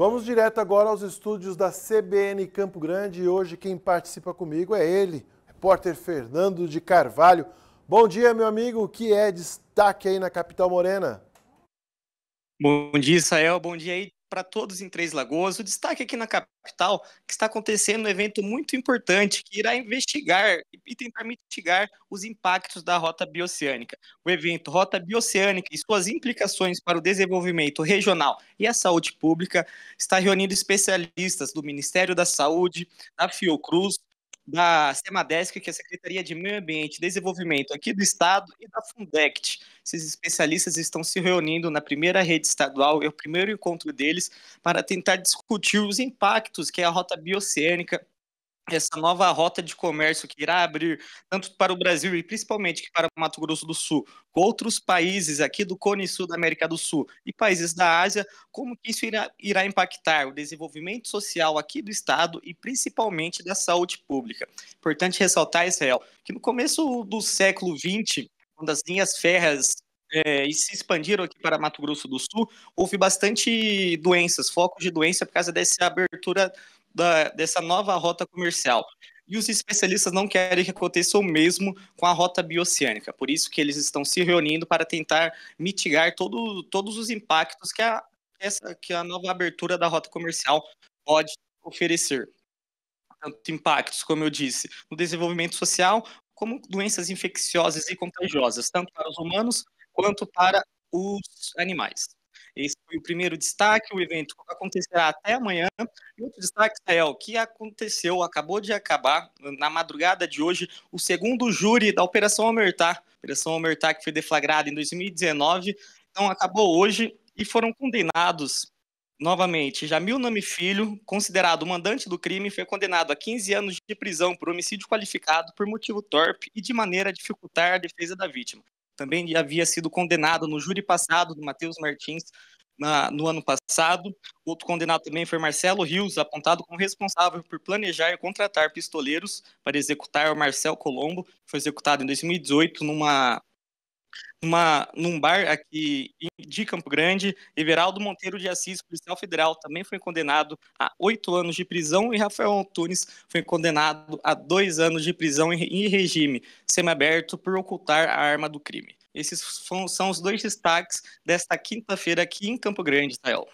Vamos direto agora aos estúdios da CBN Campo Grande e hoje quem participa comigo é ele, repórter Fernando de Carvalho. Bom dia, meu amigo. O que é destaque aí na capital morena? Bom dia, Israel. Bom dia aí para todos em Três Lagoas. O destaque aqui na capital, que está acontecendo um evento muito importante que irá investigar e tentar mitigar os impactos da rota bioceânica. O evento Rota Bioceânica e suas implicações para o desenvolvimento regional e a saúde pública está reunindo especialistas do Ministério da Saúde, da Fiocruz, da SEMADESC, que é a Secretaria de Meio Ambiente e Desenvolvimento aqui do Estado, e da Fundect. Esses especialistas estão se reunindo na primeira rede estadual, é o primeiro encontro deles, para tentar discutir os impactos que é a rota bioceânica essa nova rota de comércio que irá abrir tanto para o Brasil e principalmente para o Mato Grosso do Sul, com outros países aqui do Cone Sul da América do Sul e países da Ásia, como que isso irá, irá impactar o desenvolvimento social aqui do Estado e principalmente da saúde pública. Importante ressaltar, Israel, que no começo do século XX, quando as linhas férreas é, e se expandiram aqui para Mato Grosso do Sul, houve bastante doenças, focos de doença por causa dessa abertura da, dessa nova rota comercial. E os especialistas não querem que aconteça o mesmo com a rota bioceânica. Por isso que eles estão se reunindo para tentar mitigar todo, todos os impactos que a, essa, que a nova abertura da rota comercial pode oferecer. Tanto impactos, como eu disse, no desenvolvimento social, como doenças infecciosas e contagiosas, tanto para os humanos quanto para os animais. Esse foi o primeiro destaque. O evento acontecerá até amanhã. E outro destaque, Israel, que aconteceu, acabou de acabar, na madrugada de hoje, o segundo júri da Operação Omertá. Operação Omertá que foi deflagrada em 2019. Então, acabou hoje e foram condenados novamente, Jamil Nami Filho, considerado mandante do crime, foi condenado a 15 anos de prisão por homicídio qualificado por motivo torpe e de maneira a dificultar a defesa da vítima também havia sido condenado no júri passado do Matheus Martins na, no ano passado. Outro condenado também foi Marcelo Rios, apontado como responsável por planejar e contratar pistoleiros para executar o Marcel Colombo, que foi executado em 2018 numa uma, num bar aqui de Campo Grande, Everaldo Monteiro de Assis, policial federal, também foi condenado a oito anos de prisão e Rafael Antunes foi condenado a dois anos de prisão em regime semiaberto por ocultar a arma do crime. Esses são os dois destaques desta quinta-feira aqui em Campo Grande, Israel.